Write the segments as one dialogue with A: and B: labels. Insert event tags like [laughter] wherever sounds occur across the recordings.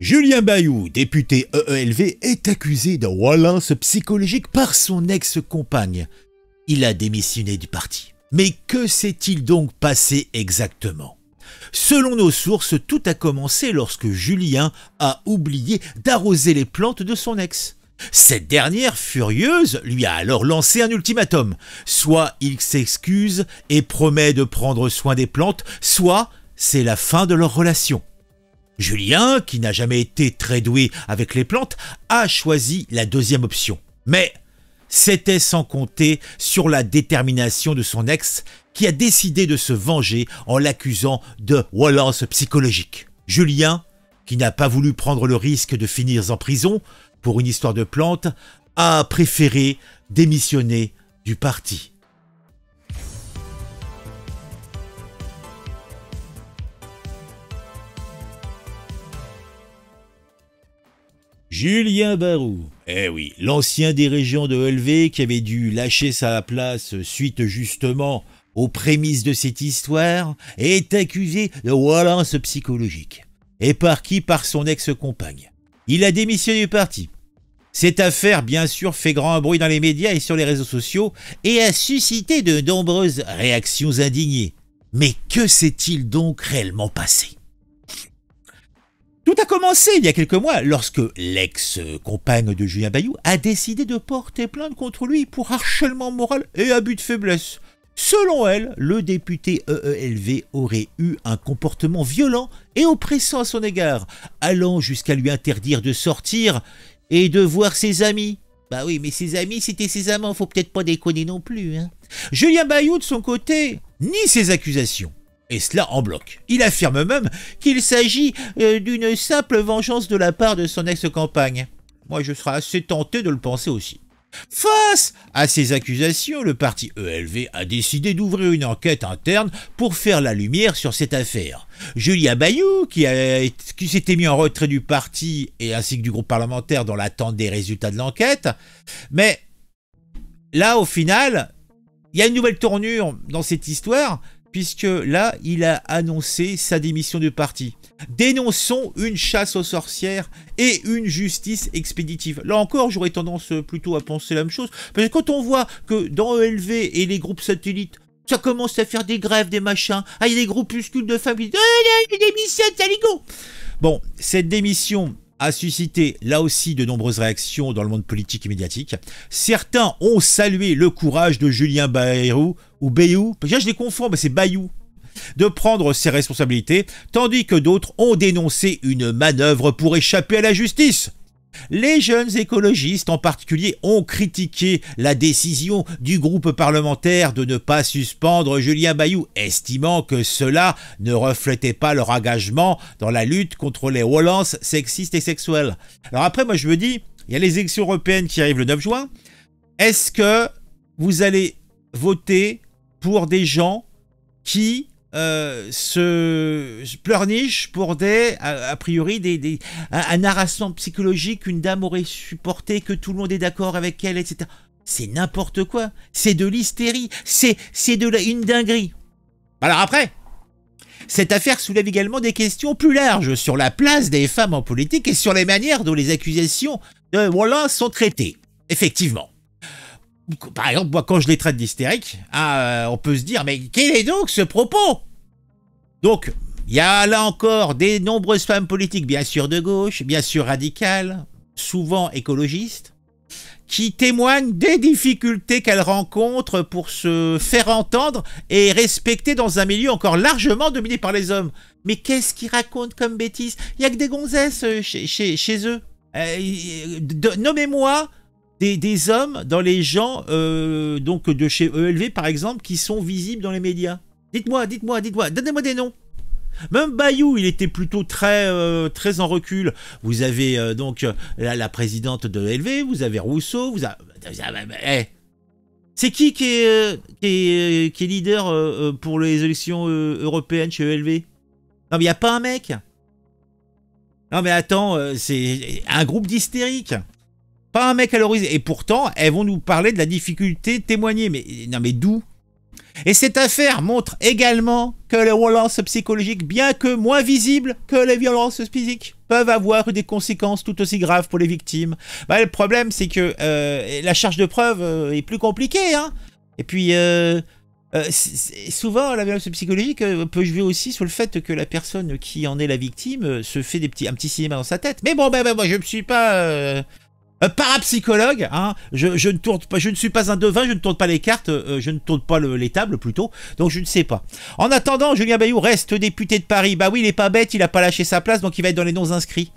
A: Julien Bayou, député EELV, est accusé de relance psychologique par son ex-compagne. Il a démissionné du parti. Mais que s'est-il donc passé exactement Selon nos sources, tout a commencé lorsque Julien a oublié d'arroser les plantes de son ex. Cette dernière, furieuse, lui a alors lancé un ultimatum. Soit il s'excuse et promet de prendre soin des plantes, soit c'est la fin de leur relation. Julien, qui n'a jamais été très doué avec les plantes, a choisi la deuxième option. Mais c'était sans compter sur la détermination de son ex qui a décidé de se venger en l'accusant de violence psychologique. Julien, qui n'a pas voulu prendre le risque de finir en prison pour une histoire de plantes, a préféré démissionner du parti. Julien Barou. Eh oui, l'ancien des régions de LV qui avait dû lâcher sa place suite justement aux prémices de cette histoire est accusé de violence psychologique. Et par qui Par son ex-compagne. Il a démissionné du parti. Cette affaire, bien sûr, fait grand bruit dans les médias et sur les réseaux sociaux et a suscité de nombreuses réactions indignées. Mais que s'est-il donc réellement passé tout a commencé il y a quelques mois lorsque l'ex-compagne de Julien Bayou a décidé de porter plainte contre lui pour harcèlement moral et abus de faiblesse. Selon elle, le député EELV aurait eu un comportement violent et oppressant à son égard, allant jusqu'à lui interdire de sortir et de voir ses amis. Bah oui, mais ses amis, c'était ses amants, faut peut-être pas déconner non plus. Hein. Julien Bayou, de son côté, nie ses accusations et cela en bloc. Il affirme même qu'il s'agit euh, d'une simple vengeance de la part de son ex-campagne. Moi, je serais assez tenté de le penser aussi. Face à ces accusations, le parti ELV a décidé d'ouvrir une enquête interne pour faire la lumière sur cette affaire. Julia Bayou, qui, qui s'était mis en retrait du parti et ainsi que du groupe parlementaire dans l'attente des résultats de l'enquête, mais là, au final, il y a une nouvelle tournure dans cette histoire, puisque là, il a annoncé sa démission du parti. Dénonçons une chasse aux sorcières et une justice expéditive. Là encore, j'aurais tendance plutôt à penser la même chose, parce que quand on voit que dans ELV et les groupes satellites, ça commence à faire des grèves, des machins, ah, il y a des groupuscules de femmes qui disent eh, une démission Bon, cette démission a suscité là aussi de nombreuses réactions dans le monde politique et médiatique. Certains ont salué le courage de Julien Bayrou ou Bayou, je les confonds, mais c'est Bayou, de prendre ses responsabilités, tandis que d'autres ont dénoncé une manœuvre pour échapper à la justice. Les jeunes écologistes en particulier ont critiqué la décision du groupe parlementaire de ne pas suspendre Julien Bayou, estimant que cela ne reflétait pas leur engagement dans la lutte contre les violences sexistes et sexuelles. Alors après, moi je me dis, il y a les élections européennes qui arrivent le 9 juin. Est-ce que vous allez voter pour des gens qui euh, se pleurniche pour des, a, priori, des, un, harassement psychologique qu'une dame aurait supporté, que tout le monde est d'accord avec elle, etc. C'est n'importe quoi. C'est de l'hystérie. C'est, c'est de la, une dinguerie. Alors après, cette affaire soulève également des questions plus larges sur la place des femmes en politique et sur les manières dont les accusations de voilà sont traitées. Effectivement par exemple, moi, quand je les traite d'hystériques, ah, euh, on peut se dire, mais quel est donc ce propos Donc, il y a là encore des nombreuses femmes politiques, bien sûr de gauche, bien sûr radicales, souvent écologistes, qui témoignent des difficultés qu'elles rencontrent pour se faire entendre et respecter dans un milieu encore largement dominé par les hommes. Mais qu'est-ce qu'ils racontent comme bêtises Il n'y a que des gonzesses euh, chez, eux. Euh, nommez-moi des, hommes dans les gens euh, donc de chez ELV par exemple qui sont visibles dans les médias Dites-moi, dites-moi, dites-moi, donnez-moi des noms. Même Bayou, il était plutôt très, euh, très en recul. Vous avez euh, donc la, présidente de ELV, vous avez Rousseau, vous avez... Eh. C'est qui qui est, qui qui est leader pour les élections européennes chez ELV Non mais il n'y a pas un mec. Non mais attends, c'est un groupe d'hystériques un mec à Et pourtant, elles vont nous parler de la difficulté de témoigner. Mais non, mais d'où Et cette affaire montre également que les violences psychologiques, bien que moins visibles que les violences physiques, peuvent avoir des conséquences tout aussi graves pour les victimes. Bah, le problème, c'est que euh, la charge de preuve euh, est plus compliquée. Hein. Et puis... Euh, souvent, la violence psychologique peut jouer aussi sur le fait que la personne qui en est la victime se fait des petits, un petit cinéma dans sa tête. Mais bon, ben, ben moi, je ne suis pas un euh, parapsychologue, hein, je, ne tourne pas, je ne suis pas un devin, je ne tourne pas les cartes, euh, euh, je ne tourne pas les tables plutôt, donc je ne sais pas. En attendant, Julien Bayou reste député de Paris. Bah oui, il est pas bête, il a pas lâché sa place, donc il va être dans les noms inscrits.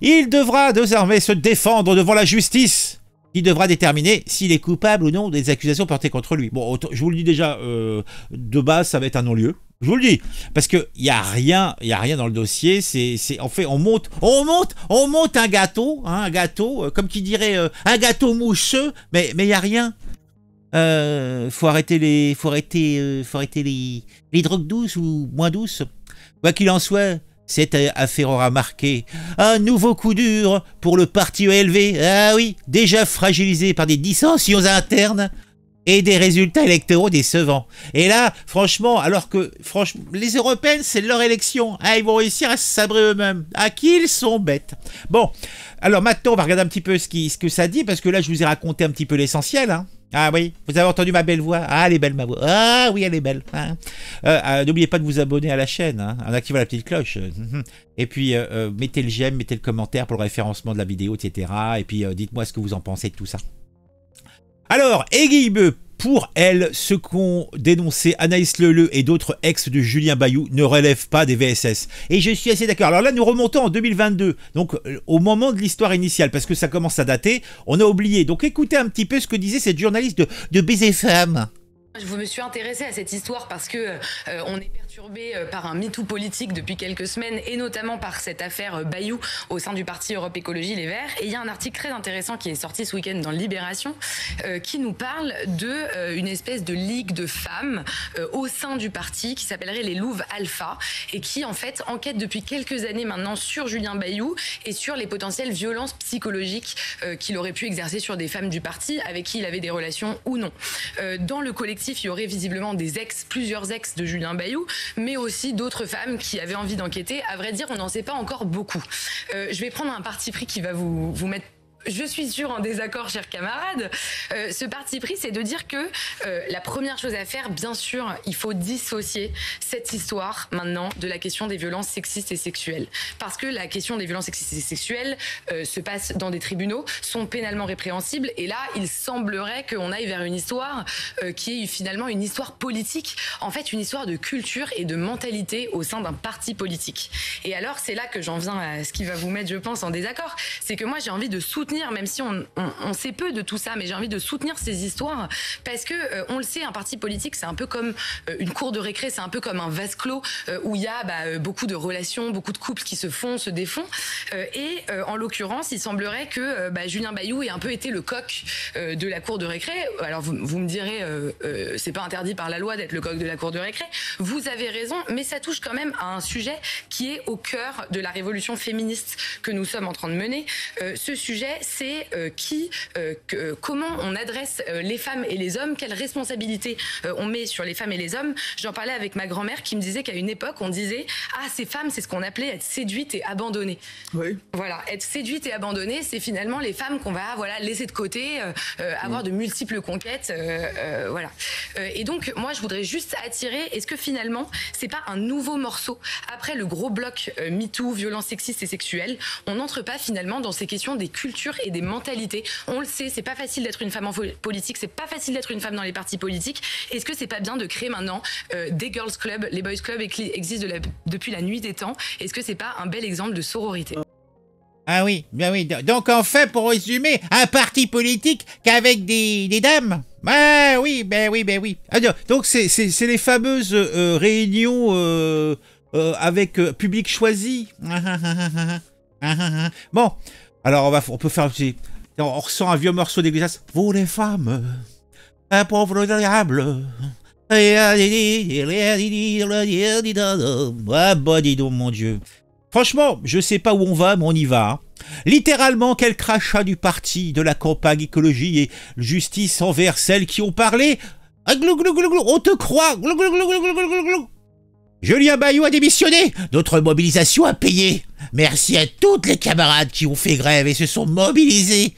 A: Il devra désormais se défendre devant la justice qui devra déterminer s'il est coupable ou non des accusations portées contre lui. Bon, je vous le dis déjà, euh, de base, ça va être un non-lieu. Je vous le dis, parce que il y a rien, il a rien dans le dossier. C'est, c'est, en fait, on monte, on monte, on monte un gâteau, hein, un gâteau, euh, comme qui dirait euh, un gâteau moucheux, mais mais il y a rien. faut arrêter les, faut arrêter, faut arrêter les drogues douces ou moins douces. Quoi qu'il en soit, cette affaire aura marqué un nouveau coup dur pour le parti ELV. Ah oui, déjà fragilisé par des dissensions internes et des résultats électoraux décevants. Et là, franchement, alors que franchement, les Européennes, c'est leur élection. Ah, ils vont réussir à se sabrer eux-mêmes. À qui ils sont bêtes Bon, alors maintenant, on va regarder un petit peu ce, qui, ce que ça dit, parce que là, je vous ai raconté un petit peu l'essentiel. Hein. Ah oui, vous avez entendu ma belle voix Ah, elle est belle ma voix. Ah oui, elle est belle. Hein. Euh, euh, n'oubliez pas de vous abonner à la chaîne hein, en activant la petite cloche. Et puis, euh, mettez le j'aime, mettez le commentaire pour le référencement de la vidéo, etc. Et puis, dites-moi ce que vous en pensez de tout ça. Alors, aiguille pour elle, ce qu'ont dénoncé Anaïs Leleu et d'autres ex de Julien Bayou ne relève pas des VSS. Et je suis assez d'accord. Alors là, nous remontons en 2022, donc euh, au moment de l'histoire initiale, parce que ça commence à dater, on a oublié. Donc écoutez un petit peu ce que disait cette journaliste de, de BZFM.
B: Je me suis intéressé à cette histoire parce que euh, on est perturbé euh, par un MeToo politique depuis quelques semaines et notamment par cette affaire euh, Bayou au sein du parti Europe Écologie Les Verts. Et il y a un article très intéressant qui est sorti ce week-end dans Libération euh, qui nous parle de une espèce de ligue de femmes au sein du parti qui s'appellerait les Louves Alpha et qui en fait enquête depuis quelques années maintenant sur Julien Bayou et sur les potentielles violences psychologiques qu'il aurait pu exercer sur des femmes du parti avec qui il avait des relations ou non. Dans le collectif, il y aurait visiblement des ex, plusieurs ex de Julien Bayou, mais aussi d'autres femmes qui avaient envie d'enquêter. À vrai dire, on n'en sait pas encore beaucoup. Euh, je vais prendre un parti pris qui va vous, vous mettre je suis sûre en désaccord, chers camarades, euh, ce parti pris, c'est de dire que euh, la première chose à faire, bien sûr, il faut dissocier cette histoire maintenant de la question des violences sexistes et sexuelles. Parce que la question des violences sexistes et sexuelles euh, se passe dans des tribunaux, sont pénalement répréhensibles, et là, il semblerait qu'on aille vers une histoire qui est finalement une histoire politique, en fait une histoire de culture et de mentalité au sein d'un parti politique. Et alors, c'est là que j'en viens à ce qui va vous mettre, je pense, en désaccord, c'est que moi, j'ai envie de soutenir même si on, on, sait peu de tout ça, mais j'ai envie de soutenir ces histoires parce que euh, on le sait, un parti politique, c'est un peu comme euh, une cour de récré, c'est un peu comme un vase clos euh, où il y a bah, beaucoup de relations, beaucoup de couples qui se font, se défont. et en l'occurrence, il semblerait que bah, Julien Bayou ait un peu été le coq de la cour de récré. Alors vous, vous me direz, c'est pas interdit par la loi d'être le coq de la cour de récré. Vous avez raison, mais ça touche quand même à un sujet qui est au cœur de la révolution féministe que nous sommes en train de mener. ce sujet, c'est euh, qui, euh, euh, comment on adresse les femmes et les hommes, Quelles responsabilités on met sur les femmes et les hommes. J'en parlais avec ma grand-mère qui me disait qu'à une époque, on disait Ah, ces femmes, c'est ce qu'on appelait être séduites et abandonnées. Oui. Voilà, être séduites et abandonnées, c'est finalement les femmes qu'on va voilà, laisser de côté, avoir mm. de multiples conquêtes. voilà. et donc, moi, je voudrais juste attirer est-ce que finalement, c'est pas un nouveau morceau Après le gros bloc MeToo, violence sexistes et sexuelle, on n'entre pas finalement dans ces questions des cultures et des mentalités. On le sait, c'est pas facile d'être une femme en politique, c'est pas facile d'être une femme dans les partis politiques. Est-ce que c'est pas bien de créer maintenant euh, des girls clubs, les boys clubs existent depuis la nuit des temps Est-ce que c'est pas un bel exemple de sororité ah oui, bien bah oui. Donc en fait, pour résumer, un parti politique qu'avec des,
A: dames. bah oui, ben oui, ben oui. Ah, donc c'est les fameuses euh, réunions euh, avec public choisi. Ah, ah, bon, alors on, va, peut faire un petit... On, ressent un vieux morceau d'Église. Vous les femmes, un pauvre diable. Ah bah dis donc mon dieu. Franchement, je sais pas où on va, mais on y va. Littéralement, quel crachat du parti, de la campagne écologie et justice envers celles qui ont parlé. on te croit. Julien Bayou a démissionné Notre mobilisation a payé Merci à toutes les camarades qui ont fait grève et se sont mobilisés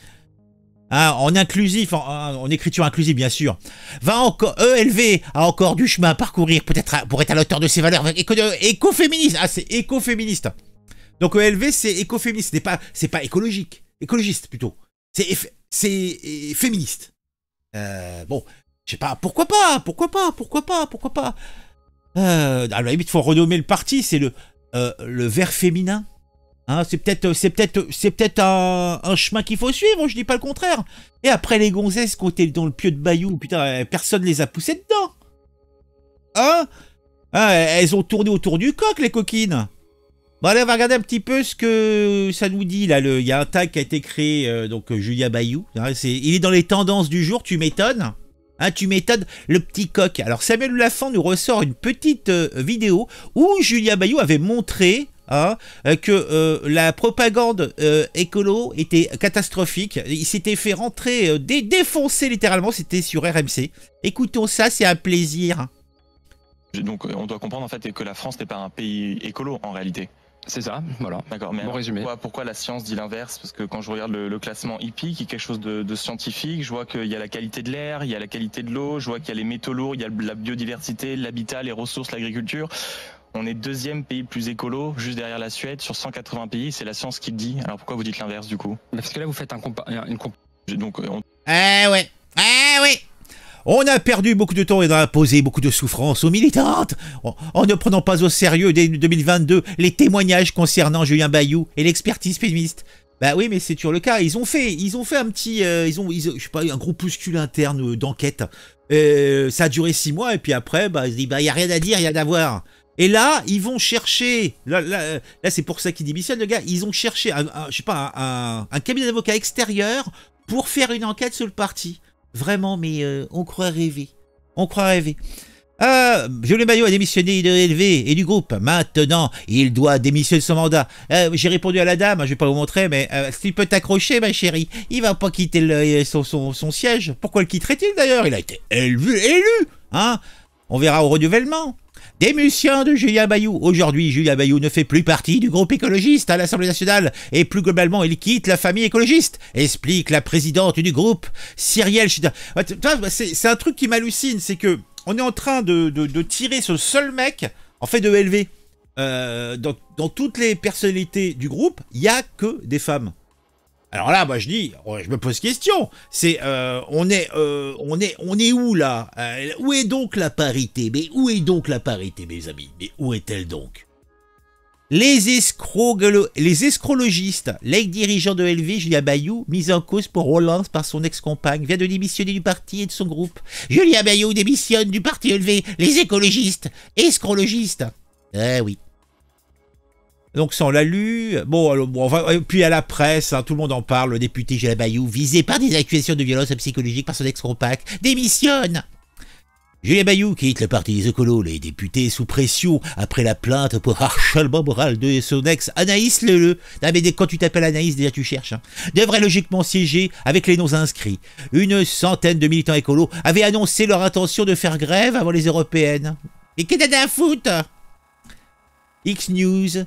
A: ah, en inclusif, en, écriture inclusive bien sûr, va encore ELV a encore du chemin à parcourir peut-être pour être à l'auteur de ses valeurs écoféministe. Ah c'est écoféministe. Donc ELV c'est écoféministe, ce n'est pas c'est pas écologique, écologiste plutôt. C'est c'est euh, féministe. Euh, bon, je sais pas, pourquoi pas, pourquoi pas, pourquoi pas, pourquoi pas. Euh, à la faut renommer le parti, c'est le, euh, le vert féminin. Hein, c'est peut-être c'est peut-être c'est peut-être un, chemin qu'il faut suivre, je dis pas le contraire. Et après les gonzesses qui ont dans le pieu de Bayou, putain, eh, personne les a poussées dedans. Hein, hein Elles ont tourné autour du coq les coquines. Bon allez, on va regarder un petit peu ce que ça nous dit là. Il y a un tag qui a été créé euh, donc euh, Julia Bayou. Hein, c'est, il est dans les tendances du jour, tu m'étonnes. Hein, tu m'étonnes, le petit coq. Alors Samuel Lafont nous ressort une petite euh, vidéo où Julia Bayou avait montré hein, euh, que euh, la propagande écolo était catastrophique. Il s'était fait rentrer, défoncer littéralement, c'était sur RMC. Écoutons ça, c'est un plaisir. Donc on doit comprendre en fait que la France n'est pas un pays écolo en réalité. C'est ça, voilà. D'accord, mais bon résumé. Pourquoi, la science dit l'inverse Parce que quand je regarde le, classement hippie, qui est quelque chose de, scientifique, je vois qu'il y a la qualité de l'air, il y a la qualité de l'eau, je vois qu'il y a les métaux lourds, il y a la biodiversité, l'habitat, les ressources, l'agriculture. On est deuxième pays plus écolo, juste derrière la Suède, sur 180 pays. C'est la science qui le dit. Alors pourquoi vous dites l'inverse du coup Parce que là, vous faites un une donc, euh, Eh ouais on a perdu beaucoup de temps et on a imposé beaucoup de souffrance aux militantes en, ne prenant pas au sérieux dès 2022 les témoignages concernant Julien Bayou et l'expertise féministe. Bah oui, mais c'est toujours le cas. Ils ont fait, ils ont fait un petit, euh, ils ont, je sais pas, un groupuscule interne euh, d'enquête. Euh, ça a duré six mois et puis après, bah, ils disent, bah, il y a rien à dire, il y a voir. Et là, ils vont chercher. Là, là, c'est pour ça qu'ils démissionnent, le gars. Ils ont cherché, un, je sais pas, un cabinet d'avocats extérieur pour faire une enquête sur le parti. Vraiment, mais euh, on croit rêver. On croit rêver. Ah, Julien Maillot a démissionné de LV et du groupe. Maintenant, il doit démissionner de son mandat. Euh, j'ai répondu à la dame, je vais pas vous montrer, mais euh, s'il peut t'accrocher, ma chérie, il va pas quitter son, siège. Pourquoi le quitterait-il d'ailleurs Il a été élu, élu, hein? On verra au renouvellement. Démission de Julien Bayou. Aujourd'hui, Julien Bayou ne fait plus partie du groupe écologiste à l'Assemblée nationale et plus globalement, il quitte la famille écologiste, explique la présidente du groupe, Cyrielle Chida. C'est un truc qui m'hallucine, c'est que on est en train de, tirer ce seul mec, en fait, de LV. Euh, dans, dans toutes les personnalités du groupe, il n'y a que des femmes. Alors là, moi je dis, je me pose question. C'est, euh, on est, euh, on est, on est où là euh, Où est donc la parité Mais où est donc la parité, mes amis Mais où est-elle donc les, escrocs, les escrologistes, l'ex-dirigeant de LV, Julia Bayou, mis en cause pour relance par son ex-compagne, vient de démissionner du parti et de son groupe. Julia Bayou démissionne du parti LV, les écologistes, escrologistes. Eh oui, donc ça, on l'a lu. Bon, alors, bon euh, puis à la presse, hein, tout le monde en parle. Le député Gilles Bayou, visé par des accusations de violence psychologique par son ex-compact, démissionne Julien Bayou quitte le parti des écolos, les députés sous pression après la plainte pour harcèlement moral de son ex Anaïs Leleu. Non mais quand tu t'appelles Anaïs, déjà tu cherches. Hein. devrait logiquement siéger avec les noms inscrits. Une centaine de militants écolos avaient annoncé leur intention de faire grève avant les européennes. Et qu'est-ce à foot X News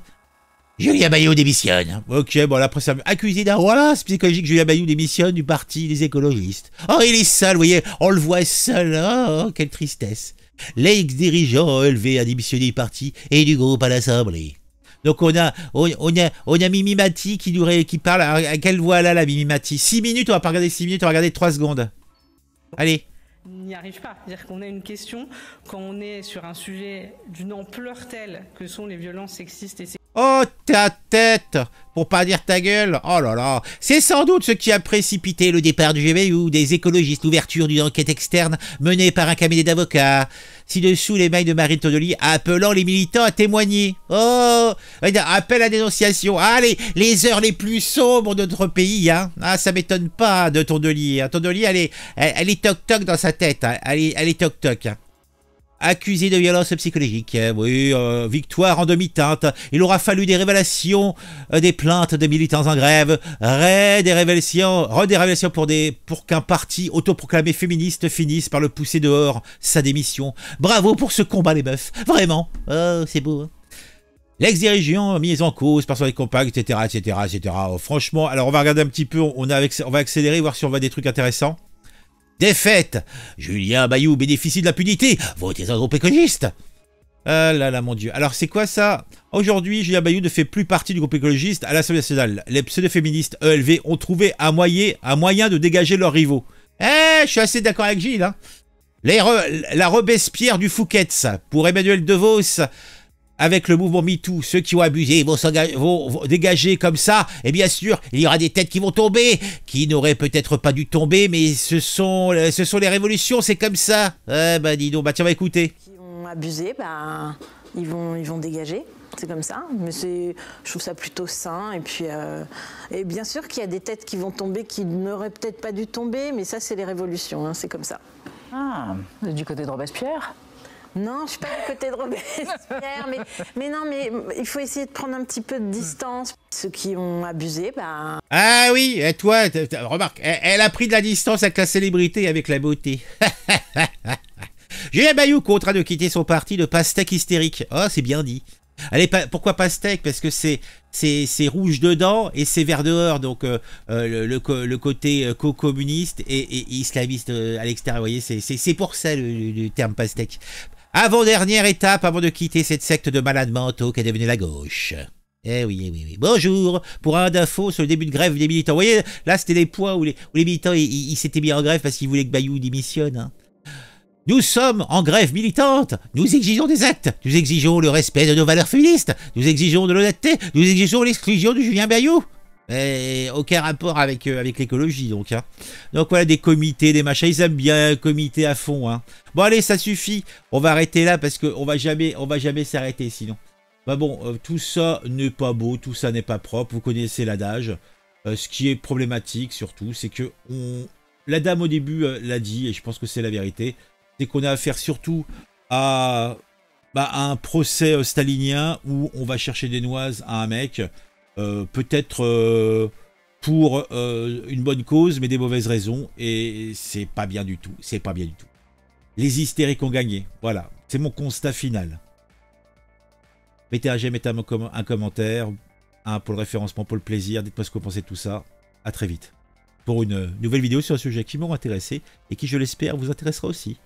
A: Julien Bayou démissionne. Ok, bon, après, ça accusé d'un voilà, c'est psychologique. Julien Bayou démissionne du parti des écologistes. Oh, il est seul, vous voyez, on le voit seul. Oh, quelle tristesse. L'ex-dirigeant ont élevé à démissionner du parti et du groupe à l'Assemblée. Donc on a, on, a, on a Mimi qui, nous, qui parle. Ah, à, quelle voix là, la Mimimati 6 minutes, on va pas regarder 6 minutes, on va regarder 3 secondes. Allez
B: n'y arrive pas. C'est-à-dire qu'on a une question, quand on est sur un sujet d'une ampleur telle que sont les violences sexistes et
A: Oh, ta tête Pour pas dire ta gueule Oh là là C'est sans doute ce qui a précipité le départ du ou des écologistes, l'ouverture d'une enquête externe menée par un cabinet d'avocats. Ci-dessous, les mails de Marine Tondoli appelant les militants à témoigner. Oh Appel à dénonciation. allez, ah, les, heures les plus sombres de notre pays, hein Ah, ça m'étonne pas de Tondelier. Hein. Tondelier, elle est, elle, est toc-toc dans sa tête. allez, hein. Elle est toc-toc. Hein accusé de violence psychologique. Eh oui, euh, victoire en demi-teinte. Il aura fallu des révélations, euh, des plaintes de militants en grève, ré des révélations, pour, pour qu'un parti autoproclamé féministe finisse par le pousser dehors sa démission. Bravo pour ce combat les meufs, vraiment. Oh, c'est beau. Hein. L'ex-dirigeant mise en cause par son compagne, etc., etc., etc. Oh, franchement, alors on va regarder un petit peu, on, on va accélérer, voir si on voit des trucs intéressants. Défaite Julien Bayou bénéficie de la punité Votez un groupe écologiste Ah là là, mon Dieu. Alors, c'est quoi ça Aujourd'hui, Julien Bayou ne fait plus partie du groupe écologiste à l'Assemblée nationale. Les pseudo-féministes ELV ont trouvé un moyen, de dégager leurs rivaux. Eh, je suis assez d'accord avec Gilles. Hein. Les la Robespierre du Fouquet's pour Emmanuel DeVos avec le mouvement MeToo, ceux qui ont abusé vont, vont, vont, dégager comme ça, et bien sûr, il y aura des têtes qui vont tomber, qui n'auraient peut-être pas dû tomber, mais ce sont, euh, ce sont les révolutions, c'est comme ça. Eh ben dis donc, bah tiens, on va écouter. Qui
B: ont abusé, bah, ils, vont, ils vont dégager. C'est comme ça, mais je trouve ça plutôt sain. Et puis, euh, et bien sûr qu'il y a des têtes qui vont tomber qui n'auraient peut-être pas dû tomber, mais ça, c'est les révolutions, hein, c'est comme ça. Ah, du côté de Robespierre non, je suis pas du côté de Robespierre, [laughs] mais, non, mais il faut essayer de prendre un petit peu de distance. Ceux qui ont abusé, ben...
A: Ah oui, et eh, toi, remarque, elle, a pris de la distance avec la célébrité et avec la beauté. [laughs] Julien Bayou contraint de quitter son parti de pastèque hystérique. Oh, c'est bien dit. Allez, pourquoi pastèque Parce que c'est rouge dedans et c'est vert dehors, donc euh, euh, le, côté euh, co-communiste et, islamiste à l'extérieur. Vous voyez, c'est pour ça le, le terme pastèque. Avant-dernière étape avant de quitter cette secte de malades mentaux est devenue la gauche. Eh oui, eh oui, eh oui. Bonjour Pour un info sur le début de grève des militants. Vous voyez, là, c'était les points où les, militants ils, s'étaient mis en grève parce qu'ils voulaient que Bayou démissionne. Hein. Nous sommes en grève militante. Nous exigeons des actes. Nous exigeons le respect de nos valeurs féministes. Nous exigeons de l'honnêteté. Nous exigeons l'exclusion de Julien Bayou. Mais aucun rapport avec, euh, avec l'écologie, donc. Hein. Donc voilà, des comités, des machins. Ils aiment bien un comité à fond. Hein. Bon, allez, ça suffit. On va arrêter là parce qu'on va jamais on va jamais s'arrêter sinon. Bah bon, euh, tout ça n'est pas beau, tout ça n'est pas propre. Vous connaissez l'adage. Euh, ce qui est problématique surtout, c'est que on... la dame au début l'a dit, et je pense que c'est la vérité, c'est qu'on a affaire surtout à, bah, à un procès stalinien où on va chercher des noises à un mec. Euh, peut-être euh, pour euh, une bonne cause, mais des mauvaises raisons. Et c'est pas bien du tout. C'est pas bien du tout. Les hystériques ont gagné. Voilà. C'est mon constat final. Mettez un j'aime, mettez un, commentaire. Un pour le référencement, pour le plaisir. Dites-moi ce que vous pensez de tout ça. À très vite pour une nouvelle vidéo sur un sujet qui m'aura intéressé et qui, je l'espère, vous intéressera aussi.